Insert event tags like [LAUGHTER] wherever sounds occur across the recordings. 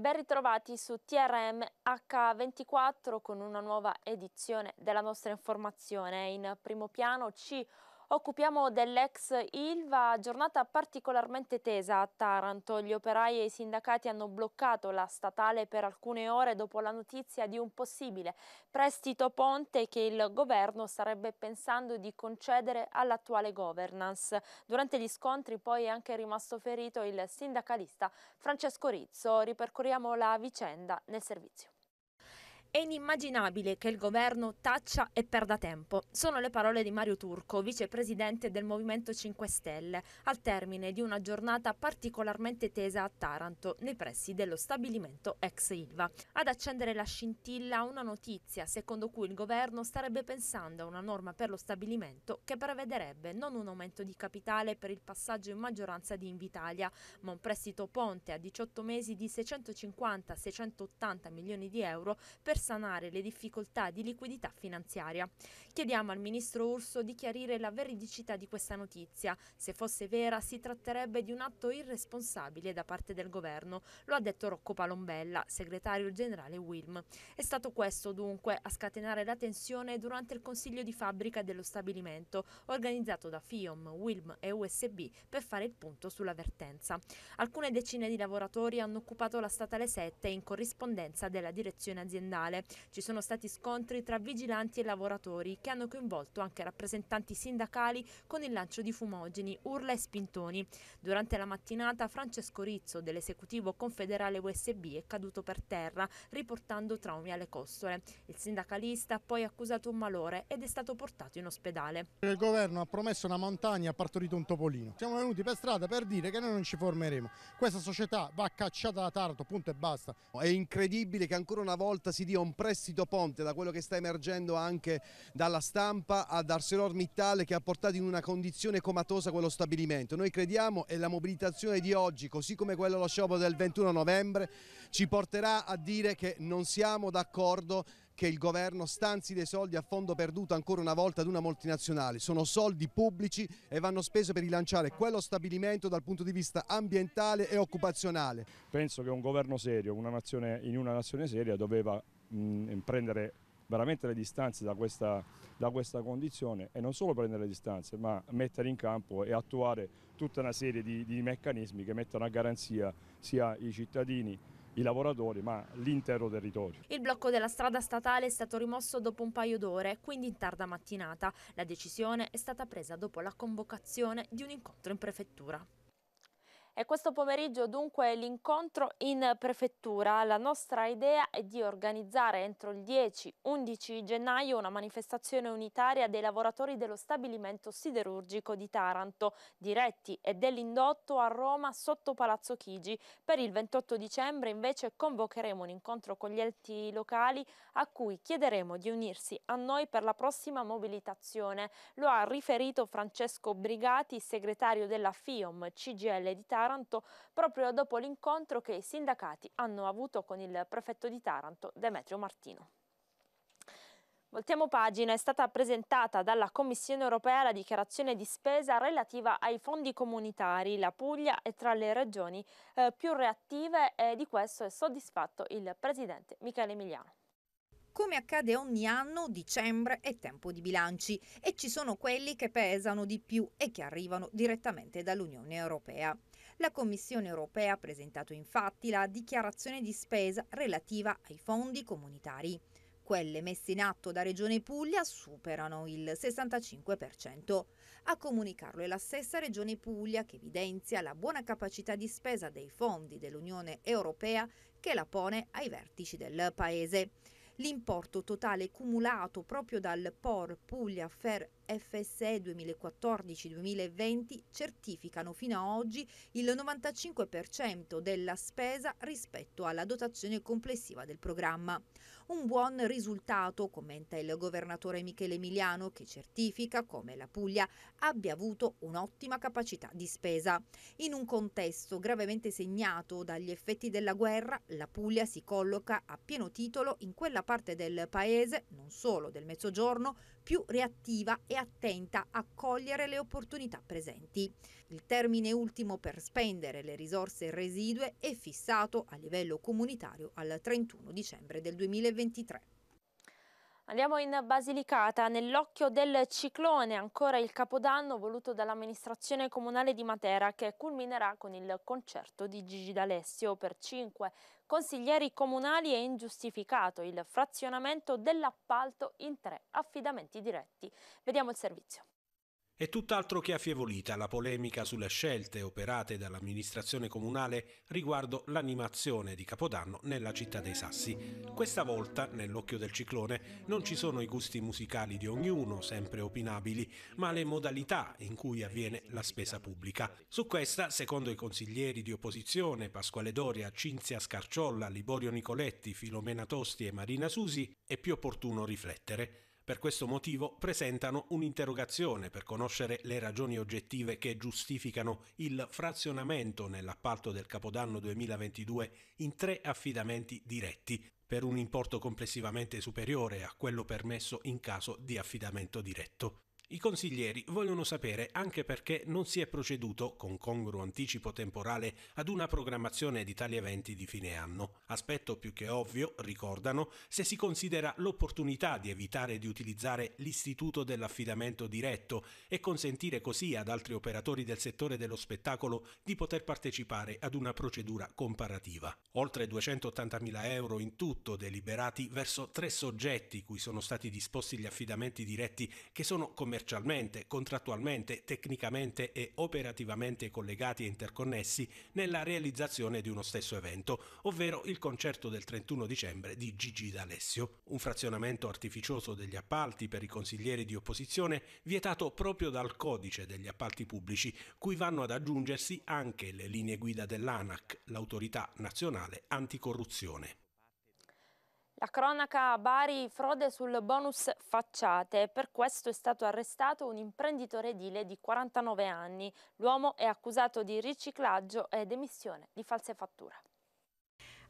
ben ritrovati su TRM H24 con una nuova edizione della nostra informazione. In primo piano ci Occupiamo dell'ex Ilva, giornata particolarmente tesa a Taranto. Gli operai e i sindacati hanno bloccato la statale per alcune ore dopo la notizia di un possibile prestito ponte che il governo starebbe pensando di concedere all'attuale governance. Durante gli scontri poi è anche rimasto ferito il sindacalista Francesco Rizzo. Ripercorriamo la vicenda nel servizio. È inimmaginabile che il governo taccia e perda tempo. Sono le parole di Mario Turco, vicepresidente del Movimento 5 Stelle, al termine di una giornata particolarmente tesa a Taranto, nei pressi dello stabilimento ex Ilva. Ad accendere la scintilla una notizia secondo cui il governo starebbe pensando a una norma per lo stabilimento che prevederebbe non un aumento di capitale per il passaggio in maggioranza di Invitalia, ma un prestito ponte a 18 mesi di 650-680 milioni di euro per per sanare le difficoltà di liquidità finanziaria. Chiediamo al ministro Urso di chiarire la veridicità di questa notizia. Se fosse vera si tratterebbe di un atto irresponsabile da parte del governo, lo ha detto Rocco Palombella, segretario generale Wilm. È stato questo dunque a scatenare la tensione durante il consiglio di fabbrica dello stabilimento organizzato da FIOM, Wilm e USB per fare il punto sull'avvertenza. Alcune decine di lavoratori hanno occupato la statale 7 in corrispondenza della direzione aziendale locale. Ci sono stati scontri tra vigilanti e lavoratori che hanno coinvolto anche rappresentanti sindacali con il lancio di fumogeni, urla e spintoni. Durante la mattinata Francesco Rizzo dell'esecutivo confederale USB è caduto per terra riportando traumi alle costole. Il sindacalista ha poi accusato un malore ed è stato portato in ospedale. Il governo ha promesso una montagna e ha partorito un topolino. Siamo venuti per strada per dire che noi non ci formeremo. Questa società va cacciata da Taranto, punto e basta. È incredibile che ancora una volta si dia sia un prestito ponte da quello che sta emergendo anche dalla stampa ad ArcelorMittal che ha portato in una condizione comatosa quello stabilimento. Noi crediamo e la mobilitazione di oggi, così come quello dello sciopero del 21 novembre, ci porterà a dire che non siamo d'accordo che il governo stanzi dei soldi a fondo perduto ancora una volta ad una multinazionale. Sono soldi pubblici e vanno spesi per rilanciare quello stabilimento dal punto di vista ambientale e occupazionale. Penso che un governo serio, una nazione, in una nazione seria doveva mh, prendere veramente le distanze da questa, da questa, condizione e non solo prendere le distanze ma mettere in campo e attuare tutta una serie di, di meccanismi che mettono a garanzia sia i cittadini i lavoratori ma l'intero territorio. Il blocco della strada statale è stato rimosso dopo un paio d'ore, quindi in tarda mattinata. La decisione è stata presa dopo la convocazione di un incontro in prefettura. E questo pomeriggio dunque l'incontro in prefettura. La nostra idea è di organizzare entro il 10-11 gennaio una manifestazione unitaria dei lavoratori dello stabilimento siderurgico di Taranto, diretti e dell'indotto a Roma sotto Palazzo Chigi. Per il 28 dicembre invece convocheremo un incontro con gli enti locali a cui chiederemo di unirsi a noi per la prossima mobilitazione. Lo ha riferito Francesco Brigati, segretario della FIOM CGL di Taranto Taranto proprio dopo l'incontro che i sindacati hanno avuto con il prefetto di Taranto Demetrio Martino. Voltiamo pagina, è stata presentata dalla Commissione europea la dichiarazione di spesa relativa ai fondi comunitari. La Puglia è tra le regioni eh, più reattive e di questo è soddisfatto il presidente Michele Emiliano. Come accade ogni anno, dicembre è tempo di bilanci e ci sono quelli che pesano di più e che arrivano direttamente dall'Unione Europea. La Commissione europea ha presentato infatti la dichiarazione di spesa relativa ai fondi comunitari. Quelle messe in atto da Regione Puglia superano il 65%. A comunicarlo è la stessa Regione Puglia che evidenzia la buona capacità di spesa dei fondi dell'Unione Europea che la pone ai vertici del Paese. L'importo totale cumulato proprio dal POR Puglia Fair FSE 2014-2020 certificano fino ad oggi il 95% della spesa rispetto alla dotazione complessiva del programma. Un buon risultato, commenta il governatore Michele Emiliano, che certifica come la Puglia abbia avuto un'ottima capacità di spesa. In un contesto gravemente segnato dagli effetti della guerra, la Puglia si colloca a pieno titolo in quella parte del paese, non solo del Mezzogiorno, più reattiva e attenta a cogliere le opportunità presenti. Il termine ultimo per spendere le risorse residue è fissato a livello comunitario al 31 dicembre del 2023. Andiamo in Basilicata, nell'occhio del ciclone, ancora il capodanno voluto dall'amministrazione comunale di Matera che culminerà con il concerto di Gigi D'Alessio per cinque consiglieri comunali è ingiustificato il frazionamento dell'appalto in tre affidamenti diretti. Vediamo il servizio. È tutt'altro che affievolita la polemica sulle scelte operate dall'amministrazione comunale riguardo l'animazione di Capodanno nella città dei Sassi. Questa volta, nell'occhio del ciclone, non ci sono i gusti musicali di ognuno, sempre opinabili, ma le modalità in cui avviene la spesa pubblica. Su questa, secondo i consiglieri di opposizione Pasquale Doria, Cinzia Scarciolla, Liborio Nicoletti, Filomena Tosti e Marina Susi, è più opportuno riflettere. Per questo motivo presentano un'interrogazione per conoscere le ragioni oggettive che giustificano il frazionamento nell'appalto del Capodanno 2022 in tre affidamenti diretti, per un importo complessivamente superiore a quello permesso in caso di affidamento diretto. I consiglieri vogliono sapere anche perché non si è proceduto, con congruo anticipo temporale, ad una programmazione di tali eventi di fine anno. Aspetto più che ovvio, ricordano, se si considera l'opportunità di evitare di utilizzare l'istituto dell'affidamento diretto e consentire così ad altri operatori del settore dello spettacolo di poter partecipare ad una procedura comparativa. Oltre 280.000 euro in tutto deliberati verso tre soggetti cui sono stati disposti gli affidamenti diretti che sono commerciali commercialmente, contrattualmente, tecnicamente e operativamente collegati e interconnessi nella realizzazione di uno stesso evento, ovvero il concerto del 31 dicembre di Gigi D'Alessio. Un frazionamento artificioso degli appalti per i consiglieri di opposizione vietato proprio dal codice degli appalti pubblici, cui vanno ad aggiungersi anche le linee guida dell'ANAC, l'autorità nazionale anticorruzione. La cronaca Bari frode sul bonus facciate. Per questo è stato arrestato un imprenditore edile di 49 anni. L'uomo è accusato di riciclaggio ed emissione di false fatture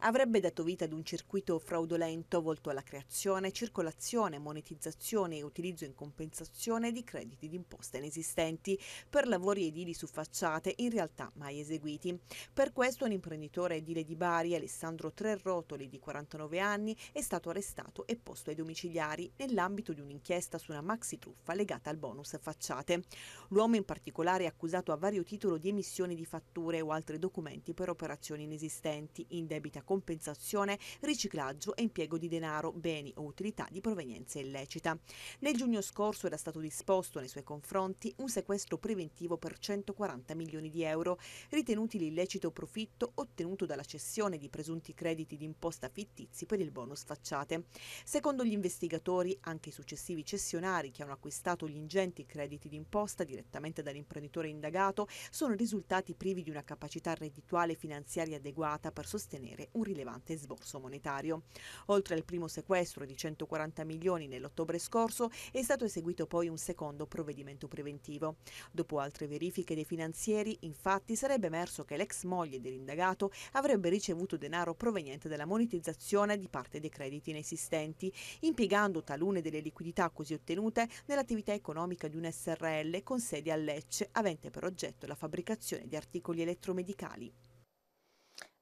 avrebbe dato vita ad un circuito fraudolento volto alla creazione, circolazione, monetizzazione e utilizzo in compensazione di crediti d'imposta inesistenti per lavori edili su facciate in realtà mai eseguiti. Per questo un imprenditore edile di Bari, Alessandro Trerrotoli, di 49 anni, è stato arrestato e posto ai domiciliari nell'ambito di un'inchiesta su una maxi truffa legata al bonus facciate. L'uomo in particolare è accusato a vario titolo di emissioni di fatture o altri documenti per operazioni inesistenti, in debita compensazione, riciclaggio e impiego di denaro, beni o utilità di provenienza illecita. Nel giugno scorso era stato disposto nei suoi confronti un sequestro preventivo per 140 milioni di euro, ritenuti l'illecito profitto ottenuto dalla cessione di presunti crediti di imposta fittizi per il bonus facciate. Secondo gli investigatori, anche i successivi cessionari che hanno acquistato gli ingenti crediti di imposta direttamente dall'imprenditore indagato sono risultati privi di una capacità reddituale finanziaria adeguata per sostenere un rilevante sborso monetario. Oltre al primo sequestro di 140 milioni nell'ottobre scorso, è stato eseguito poi un secondo provvedimento preventivo. Dopo altre verifiche dei finanzieri, infatti, sarebbe emerso che l'ex moglie dell'indagato avrebbe ricevuto denaro proveniente dalla monetizzazione di parte dei crediti inesistenti, impiegando talune delle liquidità così ottenute nell'attività economica di un SRL con sede a Lecce, avente per oggetto la fabbricazione di articoli elettromedicali.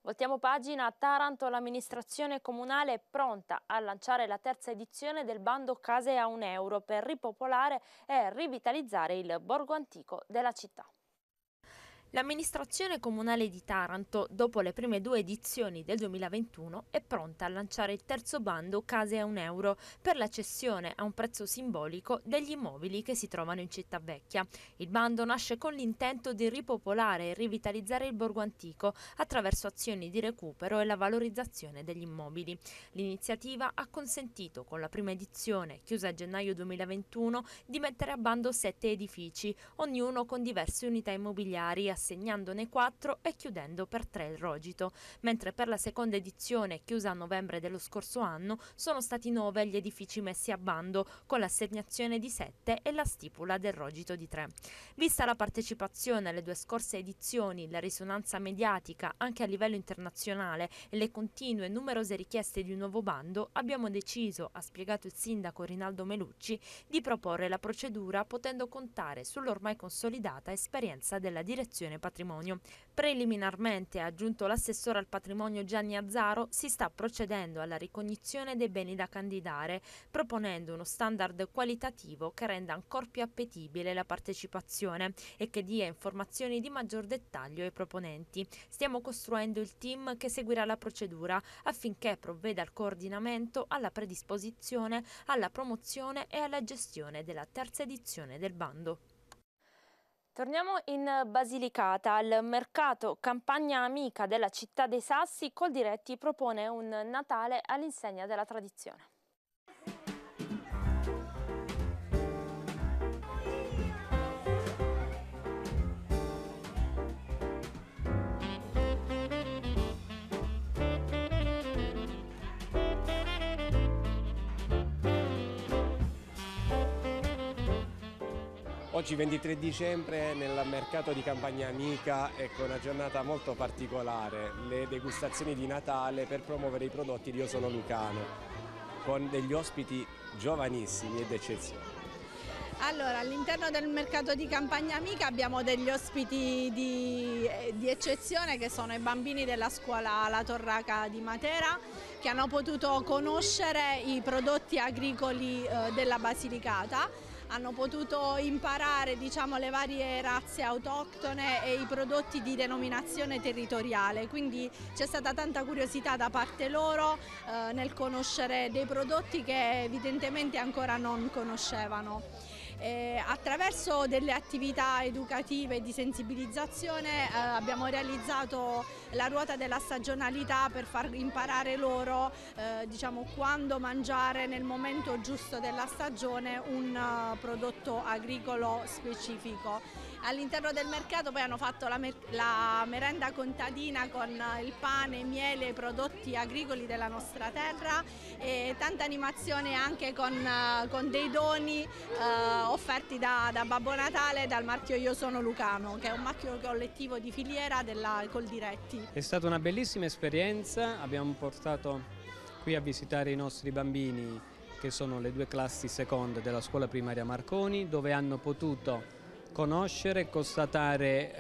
Voltiamo pagina a Taranto, l'amministrazione comunale è pronta a lanciare la terza edizione del bando Case a un euro per ripopolare e rivitalizzare il borgo antico della città. L'amministrazione comunale di Taranto, dopo le prime due edizioni del 2021, è pronta a lanciare il terzo bando Case a un euro per la cessione a un prezzo simbolico degli immobili che si trovano in città vecchia. Il bando nasce con l'intento di ripopolare e rivitalizzare il borgo antico attraverso azioni di recupero e la valorizzazione degli immobili. L'iniziativa ha consentito, con la prima edizione, chiusa a gennaio 2021, di mettere a bando sette edifici, ognuno con diverse unità immobiliari assegnandone 4 e chiudendo per 3 il rogito, mentre per la seconda edizione, chiusa a novembre dello scorso anno, sono stati 9 gli edifici messi a bando, con l'assegnazione di 7 e la stipula del rogito di 3. Vista la partecipazione alle due scorse edizioni, la risonanza mediatica anche a livello internazionale e le continue e numerose richieste di un nuovo bando, abbiamo deciso, ha spiegato il sindaco Rinaldo Melucci, di proporre la procedura potendo contare sull'ormai consolidata esperienza della direzione Commissione Patrimonio. Preliminarmente, ha aggiunto l'assessore al patrimonio Gianni Azzaro, si sta procedendo alla ricognizione dei beni da candidare, proponendo uno standard qualitativo che renda ancora più appetibile la partecipazione e che dia informazioni di maggior dettaglio ai proponenti. Stiamo costruendo il team che seguirà la procedura affinché provveda al coordinamento, alla predisposizione, alla promozione e alla gestione della terza edizione del bando. Torniamo in Basilicata. Al mercato Campagna Amica della città dei Sassi, Coldiretti propone un Natale all'insegna della tradizione. Oggi 23 dicembre nel mercato di Campagna Amica ecco, una giornata molto particolare, le degustazioni di Natale per promuovere i prodotti di Io Sono Lucano, con degli ospiti giovanissimi ed eccezionali. Allora, all'interno del mercato di Campagna Amica abbiamo degli ospiti di, eh, di, eccezione che sono i bambini della scuola La Torraca di Matera che hanno potuto conoscere i prodotti agricoli eh, della Basilicata hanno potuto imparare diciamo, le varie razze autoctone e i prodotti di denominazione territoriale, quindi c'è stata tanta curiosità da parte loro eh, nel conoscere dei prodotti che evidentemente ancora non conoscevano. Eh, attraverso delle attività educative e di sensibilizzazione eh, abbiamo realizzato la ruota della stagionalità per far imparare loro eh, diciamo, quando mangiare nel momento giusto della stagione un uh, prodotto agricolo specifico all'interno del mercato poi hanno fatto la, mer la merenda contadina con il pane, miele, prodotti agricoli della nostra terra e tanta animazione anche con, con dei doni eh, offerti da, da, Babbo Natale e dal marchio Io Sono Lucano che è un marchio collettivo di filiera della Coldiretti. È stata una bellissima esperienza, abbiamo portato qui a visitare i nostri bambini che sono le due classi seconde della scuola primaria Marconi dove hanno potuto conoscere e constatare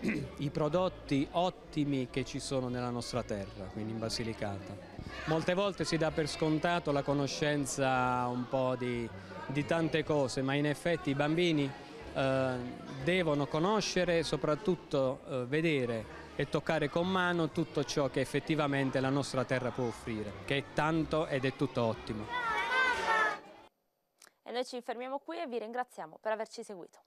eh, [CLEARS THROAT] i prodotti ottimi che ci sono nella nostra terra, quindi in Basilicata. Molte volte si dà per scontato la conoscenza un po' di, di tante cose, ma in effetti i bambini eh, devono conoscere e soprattutto eh, vedere e toccare con mano tutto ciò che effettivamente la nostra terra può offrire, che è tanto ed è tutto ottimo. E noi ci fermiamo qui e vi ringraziamo per averci seguito.